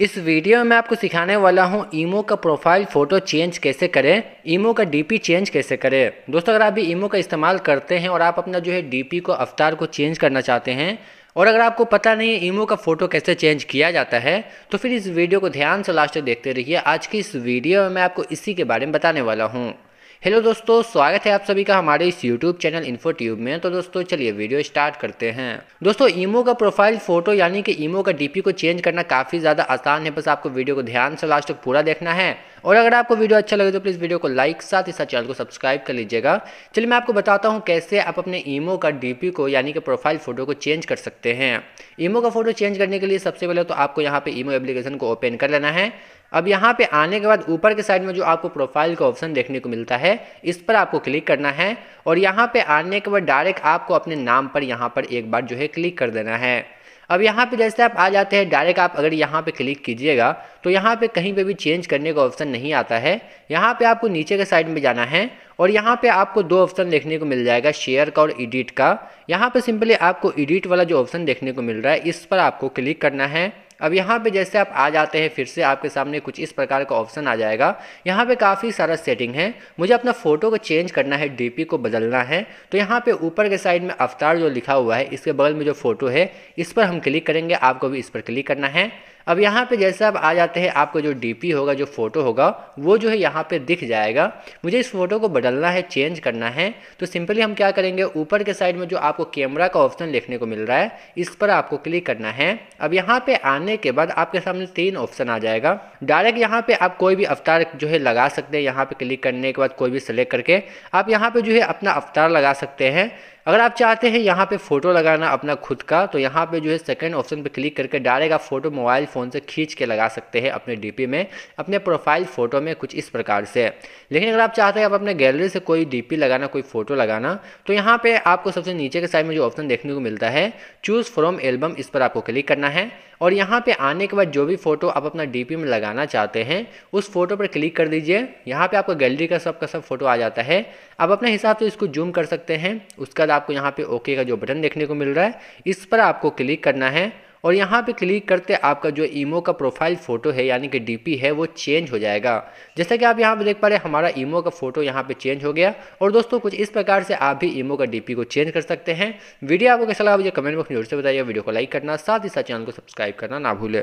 इस वीडियो में मैं आपको सिखाने वाला हूँ ईमो का प्रोफाइल फ़ोटो चेंज कैसे करें ईमो का डीपी चेंज कैसे करें दोस्तों अगर आप भी ईमो का इस्तेमाल करते हैं और आप अपना जो है डीपी को अवतार को चेंज करना चाहते हैं और अगर आपको पता नहीं है ईमो का फ़ोटो कैसे चेंज किया जाता है तो फिर इस वीडियो को ध्यान से लास्ट तक देखते रहिए आज की इस वीडियो में मैं आपको इसी के बारे में बताने वाला हूँ हेलो दोस्तों स्वागत है आप सभी का हमारे इस यूट्यूब चैनल इन्फो ट्यूब में तो दोस्तों चलिए वीडियो स्टार्ट करते हैं दोस्तों ईमो का प्रोफाइल फोटो यानी कि ईमो का डीपी को चेंज करना काफ़ी ज़्यादा आसान है बस आपको वीडियो को ध्यान से लास्ट तक पूरा देखना है और अगर आपको वीडियो अच्छा लगे तो प्लीज़ वीडियो को लाइक साथ ही साथ चैनल को सब्सक्राइब कर लीजिएगा चलिए मैं आपको बताता हूँ कैसे आप अपने ईमो का डीपी को यानी कि प्रोफाइल फ़ोटो को चेंज कर सकते हैं ईमो का फोटो चेंज करने के लिए सबसे पहले तो आपको यहाँ पे ईमो एप्लीकेशन को ओपन कर लेना है अब यहाँ पे आने के बाद ऊपर के साइड में जो आपको प्रोफाइल का ऑप्शन देखने को मिलता है इस पर आपको क्लिक करना है और यहाँ पे आने के बाद डायरेक्ट आपको अपने नाम पर यहाँ पर एक बार जो है क्लिक कर देना है अब यहाँ पे जैसे आप आ जाते हैं डायरेक्ट आप अगर यहाँ पे क्लिक कीजिएगा तो यहाँ पे कहीं पे भी चेंज करने का ऑप्शन नहीं आता है यहाँ पे आपको नीचे के साइड में जाना है और यहाँ पे आपको दो ऑप्शन देखने को मिल जाएगा शेयर का और एडिट का यहाँ पे सिंपली आपको एडिट वाला जो ऑप्शन देखने को मिल रहा है इस पर आपको क्लिक करना है अब यहाँ पे जैसे आप आ जाते हैं फिर से आपके सामने कुछ इस प्रकार का ऑप्शन आ जाएगा यहाँ पे काफ़ी सारा सेटिंग है मुझे अपना फ़ोटो को चेंज करना है डीपी को बदलना है तो यहाँ पे ऊपर के साइड में अवतार जो लिखा हुआ है इसके बगल में जो फ़ोटो है इस पर हम क्लिक करेंगे आपको भी इस पर क्लिक करना है अब यहाँ पे जैसे आप आ जाते हैं आपको जो डीपी होगा जो फ़ोटो होगा वो जो है यहाँ पे दिख जाएगा मुझे इस फोटो को बदलना है चेंज करना है तो सिंपली हम क्या करेंगे ऊपर के साइड में जो आपको कैमरा का ऑप्शन देखने को मिल रहा है इस पर आपको क्लिक करना है अब यहाँ पे आने के बाद आपके सामने तीन ऑप्शन आ जाएगा डायरेक्ट यहाँ पे आप कोई भी अवतार जो है लगा सकते हैं यहाँ पे क्लिक करने के बाद कोई भी सिलेक्ट करके आप यहाँ पे जो है अपना अवतार लगा सकते हैं अगर आप चाहते हैं यहाँ पे फ़ोटो लगाना अपना खुद का तो यहाँ पे जो है सेकंड ऑप्शन पे क्लिक करके डायरेक्ट फ़ोटो मोबाइल फ़ोन से खींच के लगा सकते हैं अपने डीपी में अपने प्रोफाइल फ़ोटो में कुछ इस प्रकार से लेकिन अगर आप चाहते हैं आप अपने गैलरी से कोई डीपी लगाना कोई फ़ोटो लगाना तो यहाँ पर आपको सबसे नीचे के साइड में जो ऑप्शन देखने को मिलता है चूज़ फ्रॉम एल्बम इस पर आपको क्लिक करना है और यहाँ पे आने के बाद जो भी फ़ोटो आप अपना डीपी में लगाना चाहते हैं उस फोटो पर क्लिक कर दीजिए यहाँ पे आपका गैलरी का सब का सब फोटो आ जाता है आप अपने हिसाब से इसको जूम कर सकते हैं उसके बाद आपको यहाँ पे ओके का जो बटन देखने को मिल रहा है इस पर आपको क्लिक करना है और यहाँ पे क्लिक करते आपका जो ईमो का प्रोफाइल फ़ोटो है यानी कि डीपी है वो चेंज हो जाएगा जैसा कि आप यहाँ पे देख पा रहे हैं हमारा ईमो का फ़ोटो यहाँ पे चेंज हो गया और दोस्तों कुछ इस प्रकार से आप भी ईमो का डीपी को चेंज कर सकते हैं वीडियो आपको कैसा लगा मुझे कमेंट बॉक्स में जरूर से बताइए वीडियो को लाइक करना साथ ही साथ चैनल को सब्सक्राइब करना ना भूलें